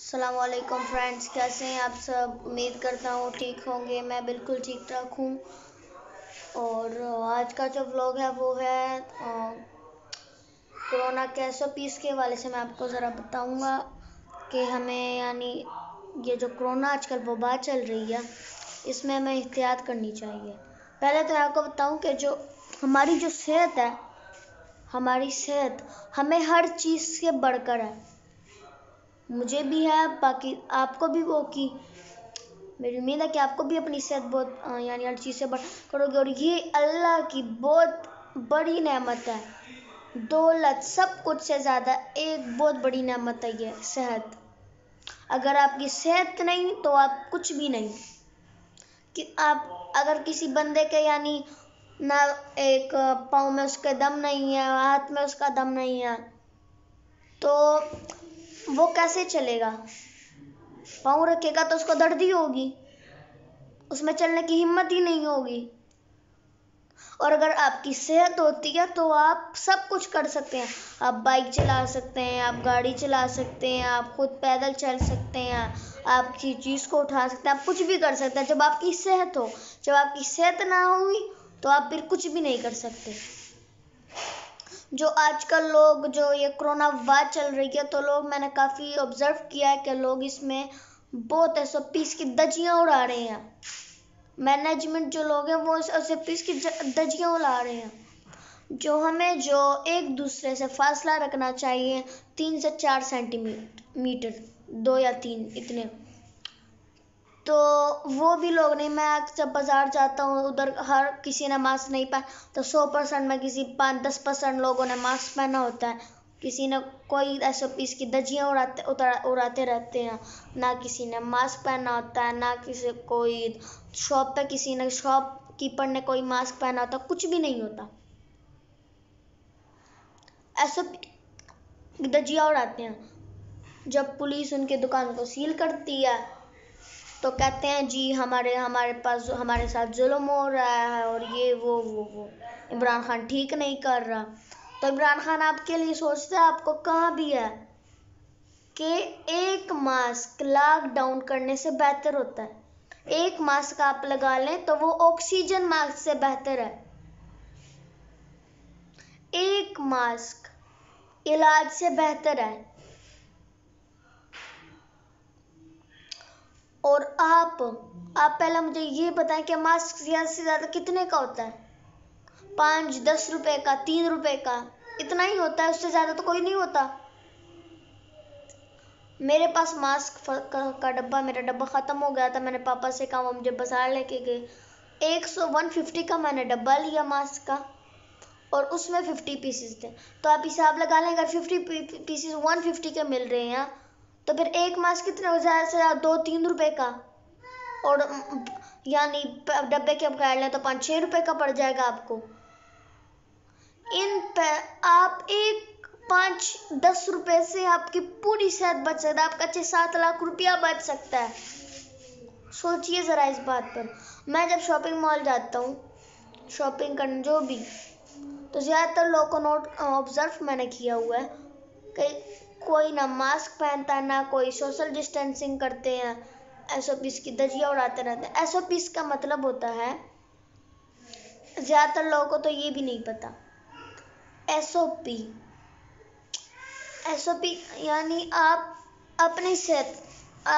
असलकम फ्रेंड्स कैसे हैं आप सब उम्मीद करता हूँ ठीक होंगे मैं बिल्कुल ठीक ठाक हूँ और आज का जो ब्लॉग है वो है कोरोना कैसो पीस के वाले से मैं आपको ज़रा बताऊँगा कि हमें यानी ये जो कोरोना कल वबा चल रही है इसमें हमें एहतियात करनी चाहिए पहले तो मैं आपको बताऊँ कि जो हमारी जो सेहत है हमारी सेहत हमें हर चीज़ से बढ़कर है मुझे भी है बाकी आपको भी वो की मेरी उम्मीद है कि आपको भी अपनी सेहत बहुत यानी हर चीज़ से बढ़ करोगे और ये अल्लाह की बहुत बड़ी नेमत है दौलत सब कुछ से ज़्यादा एक बहुत बड़ी नेमत है ये सेहत अगर आपकी सेहत नहीं तो आप कुछ भी नहीं कि आप अगर किसी बंदे के यानी ना एक पाँव में उसके दम नहीं है हाथ में उसका दम नहीं है तो वो कैसे चलेगा पाँव रखेगा तो उसको दर्द ही होगी उसमें चलने की हिम्मत ही नहीं होगी और अगर आपकी सेहत होती है तो आप सब कुछ कर सकते हैं आप बाइक चला सकते हैं आप गाड़ी चला सकते हैं आप खुद पैदल चल सकते हैं आप किसी चीज़ को उठा सकते हैं आप कुछ भी कर सकते हैं जब आपकी सेहत हो जब आपकी सेहत ना होगी तो आप फिर कुछ भी नहीं कर सकते जो आजकल लोग जो ये कोरोना वार चल रही है तो लोग मैंने काफ़ी ऑब्जर्व किया है कि लोग इसमें बहुत ऐसे पीस की दजियाँ उड़ा रहे हैं मैनेजमेंट जो लोग हैं वो ऐसे पीस की दजियाँ उड़ा रहे हैं जो हमें जो एक दूसरे से फासला रखना चाहिए तीन से चार सेंटीमीटर मीटर दो या तीन इतने तो वो भी लोग नहीं मैं जब बाज़ार जाता हूँ उधर हर किसी ने मास्क नहीं पहना तो सौ परसेंट में किसी पाँच दस परसेंट लोगों ने मास्क पहना होता है किसी ने कोई ऐसे की दजियाँ उड़ाते उतर उड़ाते रहते हैं ना किसी ने मास्क पहना होता है ना किसी कोई शॉप पे किसी ने शॉप कीपर ने कोई मास्क पहना होता कुछ भी नहीं होता ऐसे दजिया उड़ाते हैं जब पुलिस उनके दुकान को सील करती है तो कहते हैं जी हमारे हमारे पास हमारे साथ जुल्म हो रहा है और ये वो वो वो इमरान खान ठीक नहीं कर रहा तो इमरान खान आपके लिए सोचते हैं आपको कहाँ भी है कि एक मास्क लॉकडाउन करने से बेहतर होता है एक मास्क आप लगा लें तो वो ऑक्सीजन मास्क से बेहतर है एक मास्क इलाज से बेहतर है और आप आप पहला मुझे ये बताएं कि मास्क ज़्यादा से ज़्यादा कितने का होता है पाँच दस रुपए का तीन रुपए का इतना ही होता है उससे ज़्यादा तो कोई नहीं होता मेरे पास मास्क का डब्बा मेरा डब्बा ख़त्म हो गया था मैंने पापा से कहा वो मुझे बाजार लेके गए एक सौ वन फिफ्टी का मैंने डब्बा लिया मास्क का और उसमें फिफ्टी पीसेस थे तो आप हिसाब लगा लें अगर फिफ्टी पीसेस वन फिफ्टी के मिल रहे हैं तो फिर एक मास कितना हो जाए से दो तीन रुपए का और यानी डब्बे के आप लें तो पाँच छः रुपये का पड़ जाएगा आपको इन पे आप एक पाँच दस रुपये से आपकी पूरी सेहत बच सकता है आपका छः सात लाख रुपया बच सकता है सोचिए ज़रा इस बात पर मैं जब शॉपिंग मॉल जाता हूँ शॉपिंग करने जो भी तो ज़्यादातर लोग को नोट ऑब्ज़र्व मैंने किया हुआ है कि कोई ना मास्क पहनता है ना कोई सोशल डिस्टेंसिंग करते हैं एस ओ पीस की दजिया उड़ाते रहते हैं एस ओ पीस का मतलब होता है ज़्यादातर लोगों को तो ये भी नहीं पता S O P S O P यानी आप अपनी सेहत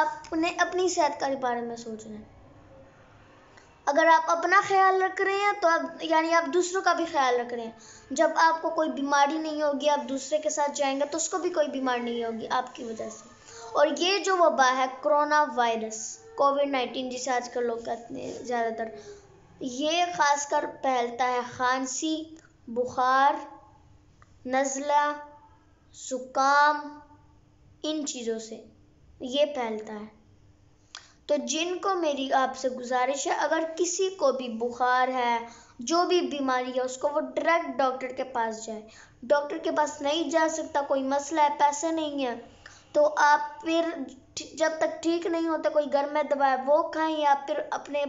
आपने अपनी सेहत के बारे में सोच रहे हैं अगर आप अपना ख्याल रख रहे हैं तो आप यानी आप दूसरों का भी ख्याल रख रहे हैं जब आपको कोई बीमारी नहीं होगी आप दूसरे के साथ जाएंगे तो उसको भी कोई बीमारी नहीं होगी आपकी वजह से और ये जो वबा है कोरोना वायरस कोविड नाइन्टीन जिसे आजकल लोग कहते हैं ज़्यादातर ये खासकर फैलता है खांसी बुखार नज़ला ज़ुकाम इन चीज़ों से ये फैलता है तो जिनको मेरी आपसे गुजारिश है अगर किसी को भी बुखार है जो भी बीमारी है उसको वो डायरेक्ट डॉक्टर के पास जाए डॉक्टर के पास नहीं जा सकता कोई मसला है पैसे नहीं है तो आप फिर जब तक ठीक नहीं होते कोई घर में दवा वो खाएं या फिर अपने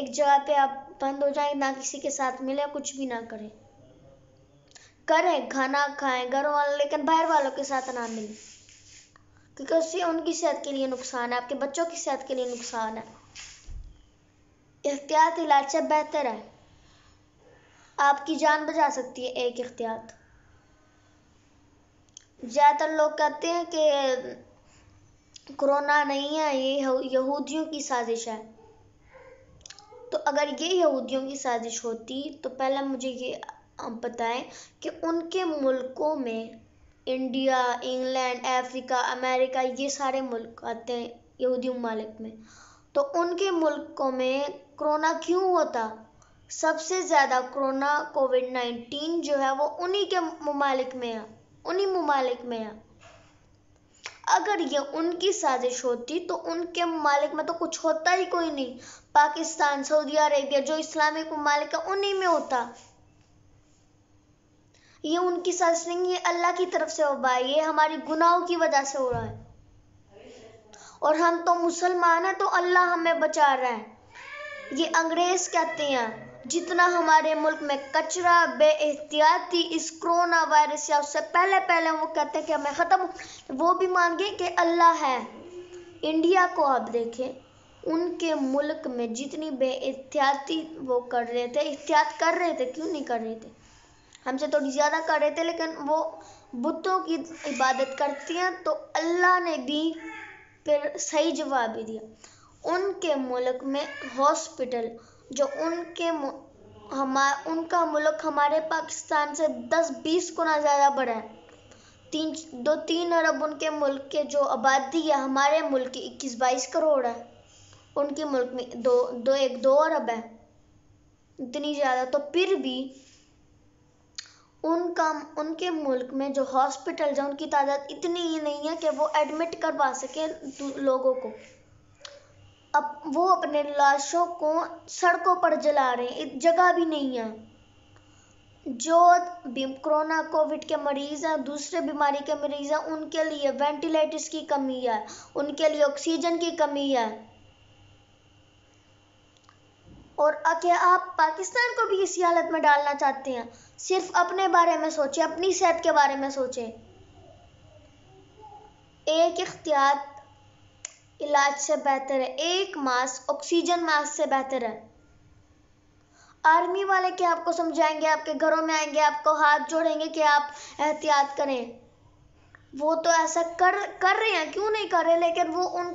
एक जगह पे आप बंद हो जाएं ना किसी के साथ मिले कुछ भी ना करें करें खाना खाएं घर वाले लेकिन बाहर वालों के साथ ना मिलें क्योंकि उससे उनकी सेहत के लिए नुकसान है आपके बच्चों की सेहत के लिए नुकसान है एहतियात तो इलाज से बेहतर है आपकी जान बचा सकती है एक एहतियात ज़्यादातर लोग कहते हैं कि कोरोना नहीं है ये यहूदियों की साजिश है तो अगर ये यहूदियों की साजिश होती तो पहला मुझे ये बताएं कि उनके मुल्कों में इंडिया इंग्लैंड अफ्रीका अमेरिका ये सारे मुल्क आते हैं यहूदी ममालिक में तो उनके मुल्कों में कोरोना क्यों होता सबसे ज़्यादा कोरोना कोविड नाइन्टीन जो है वो उन्हीं के ममालिक में है उन्हीं ममालिक में है अगर ये उनकी साजिश होती तो उनके ममालिक में तो कुछ होता ही कोई नहीं पाकिस्तान सऊदी अरेबिया जो इस्लामिक ममालिक है उन्हीं में होता ये उनकी सच नहीं ये अल्लाह की तरफ से हो रहा है ये हमारी गुनाहों की वजह से हो रहा है और हम तो मुसलमान हैं तो अल्लाह हमें बचा रहा है ये अंग्रेज कहते हैं जितना हमारे मुल्क में कचरा बे एहतियाती इस कोरोना वायरस या उससे पहले पहले वो कहते हैं कि हमें ख़त्म वो भी मान गए कि अल्लाह है इंडिया को आप देखें उनके मुल्क में जितनी बे एहतियाती वो कर रहे थे एहतियात कर रहे थे क्यों नहीं कर रहे थे हमसे थोड़ी ज़्यादा कर रहे थे लेकिन वो बुतों की इबादत करती हैं तो अल्लाह ने भी फिर सही जवाब ही दिया उनके मुल्क में हॉस्पिटल जो उनके हमार उनका मुल्क हमारे पाकिस्तान से दस बीस गुना ज़्यादा बड़ा है तीन दो तीन अरब उनके मुल्क के जो आबादी है हमारे मुल्क की इक्कीस बाईस करोड़ है उनके मुल्क में दो दो एक दो अरब है इतनी ज़्यादा तो फिर भी उनका उनके मुल्क में जो हॉस्पिटल्स हैं उनकी तादाद इतनी ही नहीं है कि वो एडमिट करवा सकें लोगों को अब वो अपने लाशों को सड़कों पर जला रहे हैं जगह भी नहीं है जो कोरोना कोविड के मरीज़ हैं दूसरे बीमारी के मरीज़ हैं उनके लिए वेंटिलेटर्स की कमी है उनके लिए ऑक्सीजन की कमी है और क्या आप पाकिस्तान को भी इसी हालत में डालना चाहते हैं सिर्फ अपने बारे में सोचें अपनी सेहत के बारे में सोचें एक इख्तियार इलाज से बेहतर है एक मास ऑक्सीजन मास से बेहतर है आर्मी वाले के आपको समझाएंगे आपके घरों में आएंगे आपको हाथ जोड़ेंगे कि आप एहतियात करें वो तो ऐसा कर कर रहे हैं क्यों नहीं कर रहे लेकिन वो उन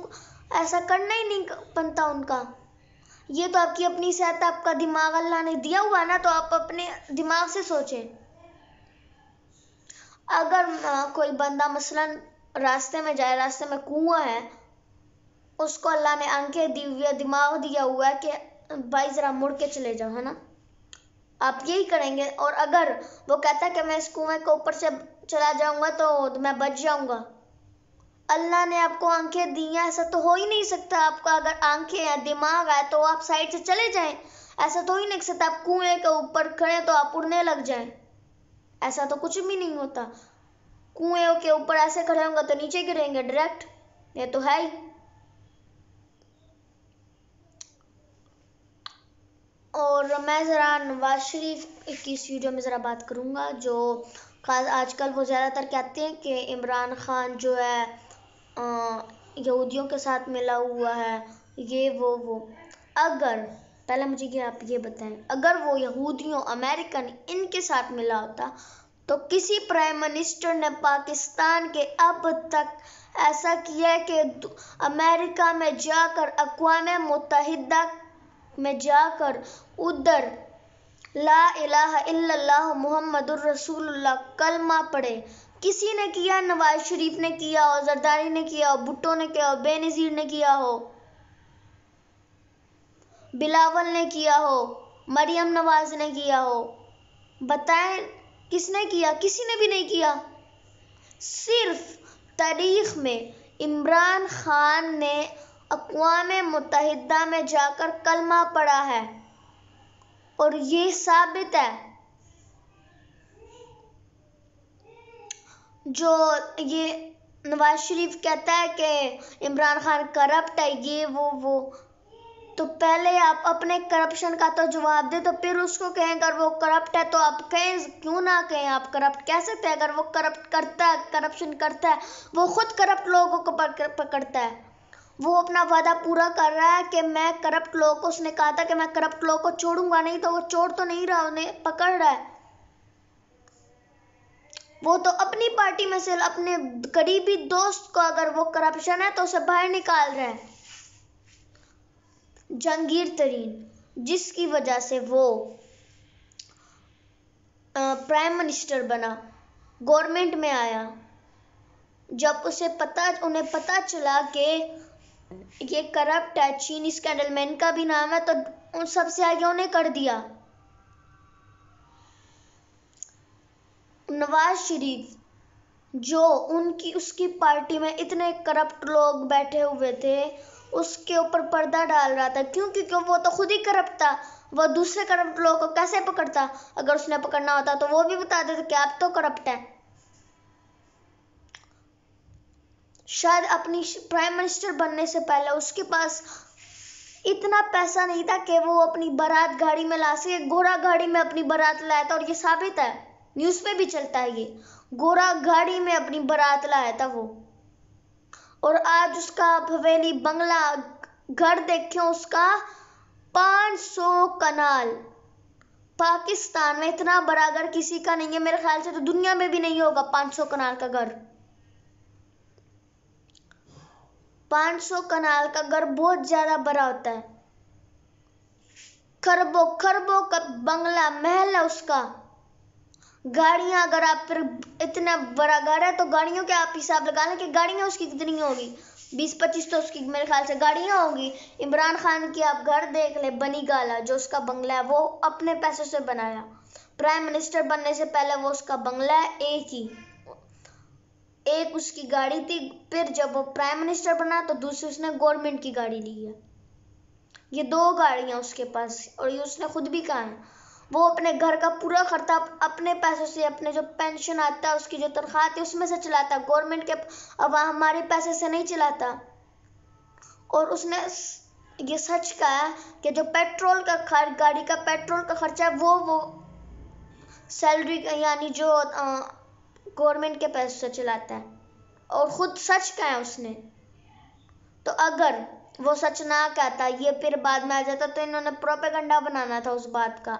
ऐसा करना ही नहीं बनता उनका ये तो आपकी अपनी सेहत आपका दिमाग अल्लाह ने दिया हुआ ना तो आप अपने दिमाग से सोचें अगर कोई बंदा मसलन रास्ते में जाए रास्ते में कुआ है उसको अल्लाह ने आंखें दी हुई है दिमाग दिया हुआ है कि भाई ज़रा मुड़ के चले जाओ है ना आप यही करेंगे और अगर वो कहता है कि मैं इस कुएं के ऊपर से चला जाऊंगा तो मैं बच जाऊंगा अल्लाह ने आपको आंखें दी हैं ऐसा तो हो ही नहीं सकता आपका अगर आंखें हैं दिमाग है तो आप साइड से चले जाएं ऐसा तो ही नहीं सकता आप कुएं के ऊपर खड़े तो आप उड़ने लग जाएं ऐसा तो कुछ भी नहीं होता कुएं के ऊपर ऐसे खड़े होंगे तो नीचे गिरेंगे डायरेक्ट ये तो है ही और मैं ज़रा नवाज शरीफ की इस वीडियो में ज़रा बात करूँगा जो खास आजकल वो ज़्यादातर कहते हैं कि इमरान खान जो है यहूदियों के साथ मिला हुआ है ये वो वो अगर पहला मुझे ये आप ये बताएं अगर वो यहूदियों अमेरिकन इनके साथ मिला होता तो किसी प्राइम मिनिस्टर ने पाकिस्तान के अब तक ऐसा किया कि अमेरिका में जाकर अकवाम मुतहदा में जाकर उधर ला इलाहा इल्लल्लाह मोहम्मद रसूलुल्लाह कलमा पढ़े किसी ने किया नवाज शरीफ ने किया हो जरदारी ने किया हो भुट्टो ने किया हो बेनज़ीर ने किया हो बिलावल ने किया हो मरियम नवाज ने किया हो बताएं किसने किया किसी ने भी नहीं किया सिर्फ तारीख में इमरान खान ने अकवा मुतहदा में जाकर कलमा पढ़ा है और ये साबित है जो ये नवाज शरीफ कहता है कि इमरान खान करप्ट है ये वो वो तो पहले आप अपने करप्शन का तो जवाब दें तो फिर उसको कहें अगर वो करप्ट है तो आप कहें क्यों ना कहें आप करप्ट कह सकते हैं अगर वो करप्ट करता है करप्शन करता है वो खुद करप्ट लोगों को पकड़ता है वो अपना वादा पूरा कर रहा है कि मैं करप्ट लोगों को उसने कहा था कि मैं करप्ट लोगों को छोड़ूंगा नहीं तो वो छोड़ तो नहीं रहा उन्हें पकड़ रहा है वो तो अपनी पार्टी में से अपने करीबी दोस्त को अगर वो करप्शन है तो उसे बाहर निकाल रहे हैं जहांगीर तरीन जिसकी वजह से वो प्राइम मिनिस्टर बना गवर्नमेंट में आया जब उसे पता उन्हें पता चला कि ये करप्ट है चीनी स्कैंडल में इनका भी नाम है तो उन सबसे आगे उन्हें कर दिया नवाज शरीफ जो उनकी उसकी पार्टी में इतने करप्ट लोग बैठे हुए थे उसके ऊपर पर्दा डाल रहा था क्यों क्योंकि वो तो खुद ही करप्ट था वो दूसरे करप्ट लोगों को कैसे पकड़ता अगर उसने पकड़ना होता तो वो भी बता देता कि आप तो करप्ट हैं शायद अपनी प्राइम मिनिस्टर बनने से पहले उसके पास इतना पैसा नहीं था कि वो अपनी बारात गाड़ी में ला सके घोड़ा गाड़ी में अपनी बारात लाया था तो और ये साबित है न्यूज़ पे भी चलता है ये गोरा गाड़ी में अपनी बारात लाया था वो और आज उसका भवेली बंगला घर देखे उसका 500 कनाल पाकिस्तान में इतना बड़ा घर किसी का नहीं है मेरे ख्याल से तो दुनिया में भी नहीं होगा 500 कनाल का घर 500 कनाल का घर बहुत ज़्यादा बड़ा होता है खरबों खरबों का बंगला महल है उसका गाड़ियाँ अगर आप फिर इतना बड़ा घर है तो गाड़ियों के आप हिसाब लगा लें कि गाड़ियाँ उसकी कितनी होगी बीस पच्चीस तो उसकी मेरे ख्याल से गाड़ियाँ होगी इमरान खान की आप घर देख लें बनी गाला जो उसका बंगला है वो अपने पैसों से बनाया प्राइम मिनिस्टर बनने से पहले वो उसका बंगला है एक ही एक उसकी गाड़ी थी फिर जब वो प्राइम मिनिस्टर बना तो दूसरी उसने गवर्नमेंट की गाड़ी ली है ये दो गाड़ियाँ उसके पास और ये उसने खुद भी कहा है वो अपने घर का पूरा खर्चा अपने पैसों से अपने जो पेंशन आता है उसकी जो तनख्वाह आती है उसमें से चलाता गवर्नमेंट के अब हमारे पैसे से नहीं चलाता और उसने ये सच कहा है कि जो पेट्रोल का खर्च गाड़ी का पेट्रोल का खर्चा है वो वो सैलरी यानी जो गवर्नमेंट के पैसों से चलाता है और ख़ुद सच कहा है उसने तो अगर वो सच ना कहता ये फिर बाद में आ जाता तो इन्होंने प्रोपेगंडा बनाना था उस बात का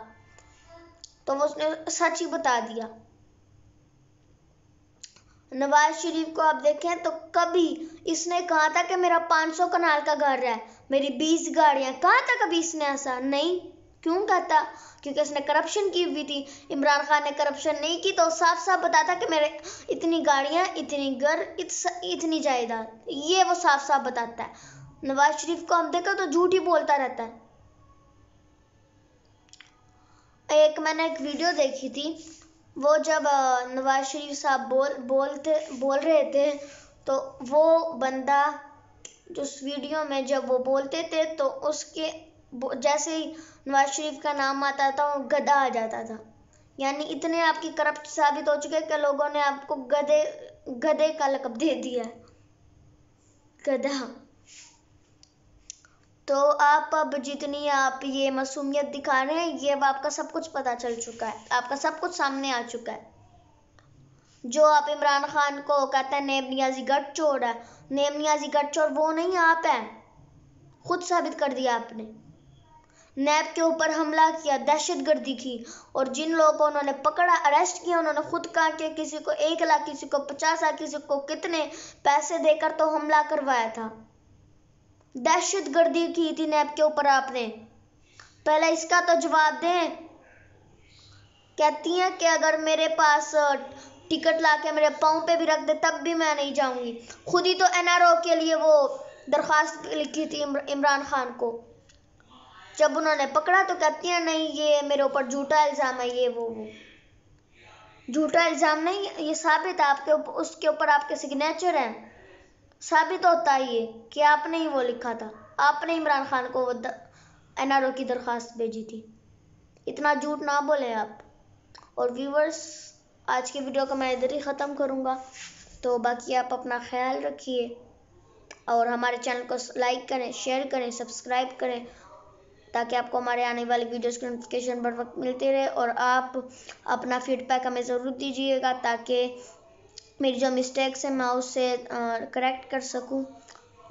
तो वो उसने सच ही बता दिया नवाज शरीफ को आप देखें तो कभी इसने कहा था कि मेरा 500 कनाल का घर है मेरी 20 गाड़ियां कहा था कभी इसने ऐसा नहीं क्यों कहता क्योंकि इसने करप्शन की हुई थी इमरान खान ने करप्शन नहीं की तो साफ साफ बताता कि मेरे इतनी गाड़ियां इतनी घर इतनी जायदाद ये वो साफ साफ बताता है नवाज शरीफ को हम देखा तो झूठ ही बोलता रहता है एक मैंने एक वीडियो देखी थी वो जब नवाज शरीफ साहब बोल बोलते बोल रहे थे तो वो बंदा उस वीडियो में जब वो बोलते थे तो उसके जैसे ही नवाज शरीफ का नाम आता था वो गधा आ जाता था यानी इतने आपकी करप्ट साबित हो चुके कि लोगों ने आपको गधे गधे का लकब दे दिया गधा तो आप अब जितनी आप ये मासूमियत दिखा रहे हैं ये अब आपका सब कुछ पता चल चुका है आपका सब कुछ सामने आ चुका है जो आप इमरान खान को कहते हैं नेब नियाजी गट चोर है नेब नियाजी गट चोर वो नहीं आप हैं खुद साबित कर दिया आपने नैब के ऊपर हमला किया दहशत गर्दी की और जिन लोगों को उन्होंने पकड़ा अरेस्ट किया उन्होंने खुद कहा कि किसी को एक लाख किसी को पचास लाख किसी को कितने पैसे देकर तो हमला करवाया था दहशत गर्दी की थी नैब के ऊपर आपने पहले इसका तो जवाब दें कहती हैं कि अगर मेरे पास टिकट ला के मेरे पाँव पे भी रख दे तब भी मैं नहीं जाऊंगी खुद ही तो एनआरओ के लिए वो दरख्वास्त लिखी थी इमरान खान को जब उन्होंने पकड़ा तो कहती हैं नहीं ये मेरे ऊपर झूठा इल्ज़ाम है ये वो वो झूठा इल्ज़ाम नहीं ये साबित है आपके उसके ऊपर आपके सिग्नेचर हैं साबित होता ही है कि आपने ही वो लिखा था आपने इमरान खान को एन आर ओ की दरख्वास्त भेजी थी इतना झूठ ना बोले आप और व्यूवर्स आज की वीडियो को मैं इधर ही ख़त्म करूँगा तो बाकी आप अपना ख्याल रखिए और हमारे चैनल को लाइक करें शेयर करें सब्सक्राइब करें ताकि आपको हमारे आने वाले वीडियोस की नोटिफिकेशन बर वक्त मिलती रहे और आप अपना फीडबैक हमें ज़रूर दीजिएगा ताकि मेरी जो मिस्टेक्स है मैं उसे करेक्ट कर सकूँ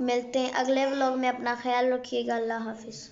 मिलते हैं अगले व्लॉग में अपना ख्याल रखिएगा अल्लाह हाफिज़